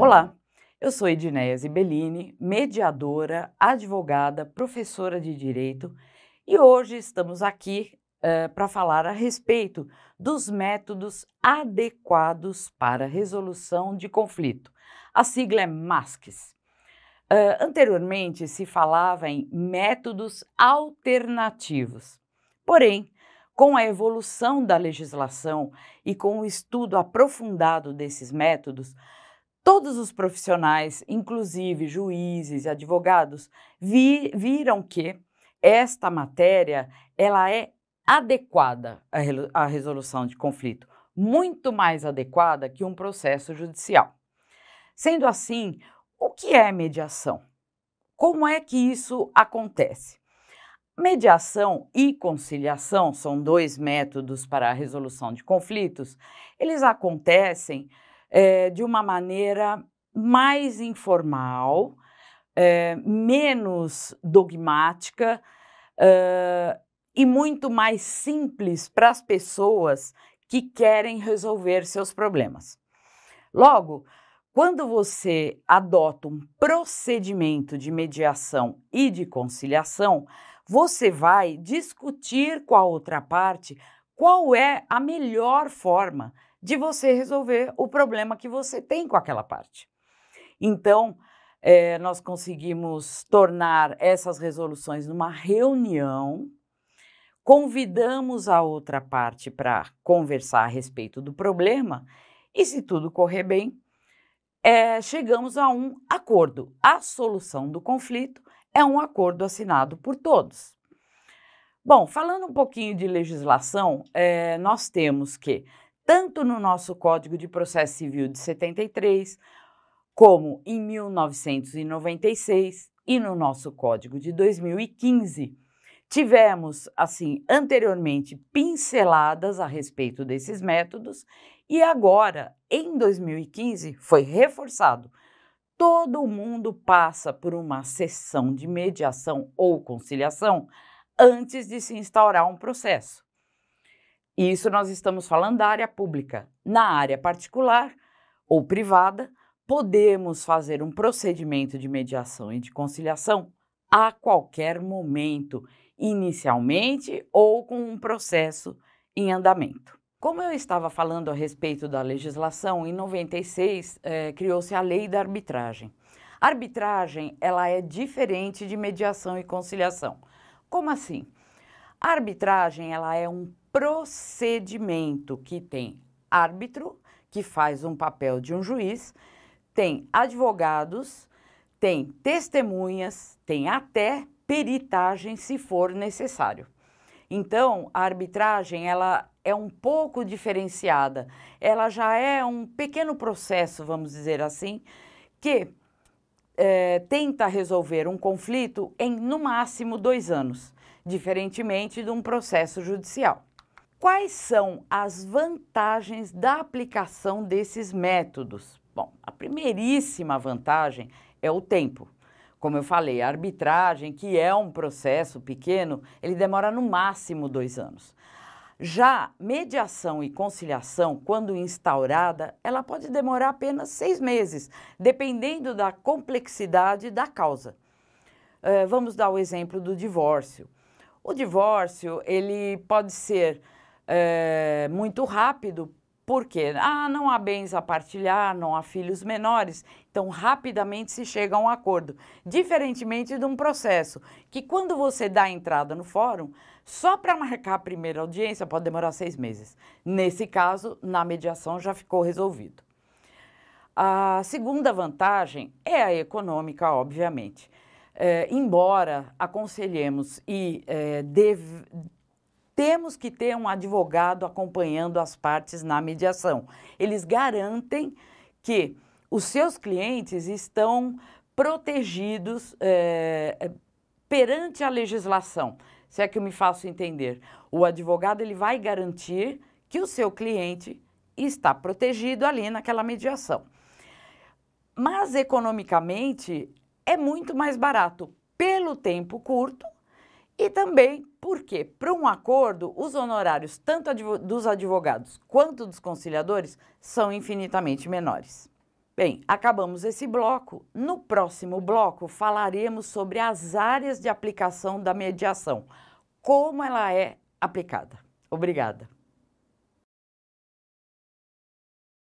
Olá, eu sou Edneia Zibellini, mediadora, advogada, professora de direito e hoje estamos aqui uh, para falar a respeito dos métodos adequados para resolução de conflito. A sigla é MASCs. Uh, anteriormente se falava em métodos alternativos, porém, com a evolução da legislação e com o estudo aprofundado desses métodos, Todos os profissionais, inclusive juízes e advogados, vi, viram que esta matéria ela é adequada à resolução de conflito, muito mais adequada que um processo judicial. Sendo assim, o que é mediação? Como é que isso acontece? Mediação e conciliação são dois métodos para a resolução de conflitos. Eles acontecem é, de uma maneira mais informal, é, menos dogmática é, e muito mais simples para as pessoas que querem resolver seus problemas. Logo, quando você adota um procedimento de mediação e de conciliação, você vai discutir com a outra parte qual é a melhor forma de você resolver o problema que você tem com aquela parte. Então, é, nós conseguimos tornar essas resoluções numa reunião, convidamos a outra parte para conversar a respeito do problema e, se tudo correr bem, é, chegamos a um acordo. A solução do conflito é um acordo assinado por todos. Bom, falando um pouquinho de legislação, é, nós temos que tanto no nosso Código de Processo Civil de 73, como em 1996 e no nosso Código de 2015. Tivemos, assim, anteriormente pinceladas a respeito desses métodos e agora, em 2015, foi reforçado. Todo mundo passa por uma sessão de mediação ou conciliação antes de se instaurar um processo. E isso nós estamos falando da área pública. Na área particular ou privada, podemos fazer um procedimento de mediação e de conciliação a qualquer momento, inicialmente ou com um processo em andamento. Como eu estava falando a respeito da legislação, em 96 eh, criou-se a lei da arbitragem. A arbitragem ela é diferente de mediação e conciliação. Como assim? A arbitragem ela é um procedimento que tem árbitro, que faz um papel de um juiz, tem advogados, tem testemunhas, tem até peritagem se for necessário. Então, a arbitragem ela é um pouco diferenciada. Ela já é um pequeno processo, vamos dizer assim, que é, tenta resolver um conflito em no máximo dois anos, diferentemente de um processo judicial. Quais são as vantagens da aplicação desses métodos? Bom, a primeiríssima vantagem é o tempo. Como eu falei, a arbitragem, que é um processo pequeno, ele demora no máximo dois anos. Já mediação e conciliação, quando instaurada, ela pode demorar apenas seis meses, dependendo da complexidade da causa. Uh, vamos dar o exemplo do divórcio. O divórcio, ele pode ser é, muito rápido, porque ah, não há bens a partilhar, não há filhos menores, então rapidamente se chega a um acordo. Diferentemente de um processo que quando você dá a entrada no fórum, só para marcar a primeira audiência pode demorar seis meses. Nesse caso, na mediação já ficou resolvido. A segunda vantagem é a econômica, obviamente. É, embora aconselhemos e é, eh, deve, temos que ter um advogado acompanhando as partes na mediação. Eles garantem que os seus clientes estão protegidos é, perante a legislação. Se é que eu me faço entender, o advogado ele vai garantir que o seu cliente está protegido ali naquela mediação. Mas economicamente é muito mais barato pelo tempo curto e também porque, para um acordo, os honorários tanto dos advogados quanto dos conciliadores são infinitamente menores. Bem, acabamos esse bloco. No próximo bloco, falaremos sobre as áreas de aplicação da mediação, como ela é aplicada. Obrigada.